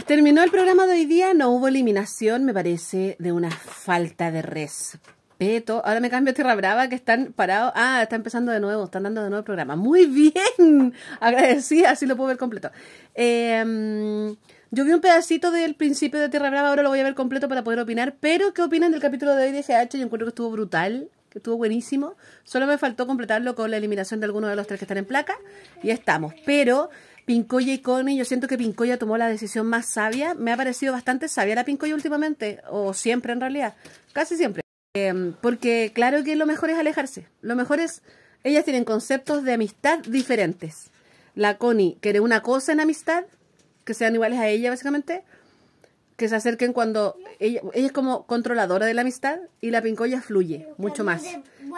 terminó el programa de hoy día, no hubo eliminación, me parece, de una falta de respeto. Ahora me cambio a Tierra Brava, que están parados. Ah, está empezando de nuevo, están dando de nuevo el programa. Muy bien, agradecida, así lo puedo ver completo. Em, yo vi un pedacito del principio de Tierra Brava, ahora lo voy a ver completo para poder opinar, pero ¿qué opinan del capítulo de hoy de GH? Yo encuentro que estuvo brutal que estuvo buenísimo. Solo me faltó completarlo con la eliminación de alguno de los tres que están en placa. Y estamos. Pero Pincoya y Connie, yo siento que Pincoya tomó la decisión más sabia. Me ha parecido bastante sabia la Pincoya últimamente, o siempre en realidad, casi siempre. Em, porque claro que lo mejor es alejarse. Lo mejor es, ellas tienen conceptos de amistad diferentes. La Connie quiere una cosa en amistad, que sean iguales a ella básicamente que se acerquen cuando ella, ella, es como controladora de la amistad y la pincoya fluye mucho más.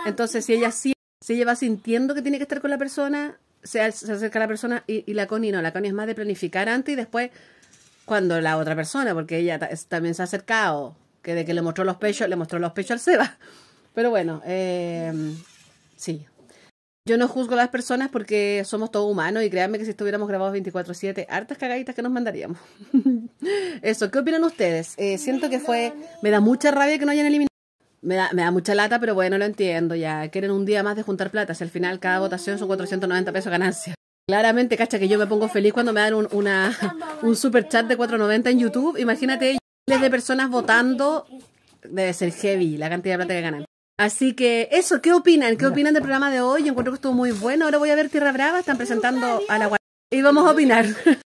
Entonces, si ella si ella va sintiendo que tiene que estar con la persona, se, acerca a la persona y, la Connie no, la Connie es más de planificar antes y después cuando la otra persona, porque ella también se ha acercado, que de que le mostró los pechos, le mostró los pechos al Seba. Pero bueno, eh, sí, yo no juzgo a las personas porque somos todos humanos y créanme que si estuviéramos grabados 24/7, hartas cagaditas que nos mandaríamos. Eso, ¿qué opinan ustedes? Eh, siento que fue... Me da mucha rabia que no hayan eliminado. Me da, me da mucha lata, pero bueno, lo entiendo ya. Quieren un día más de juntar plata. Si al final cada votación son 490 pesos ganancia. Claramente, cacha, que yo me pongo feliz cuando me dan un, una, un super chat de 490 en YouTube. Imagínate miles de personas votando. Debe ser heavy la cantidad de plata que ganan. Así que eso, ¿qué opinan? ¿Qué opinan del programa de hoy? Yo encuentro que estuvo muy bueno. Ahora voy a ver Tierra Brava, están presentando a la y vamos a opinar.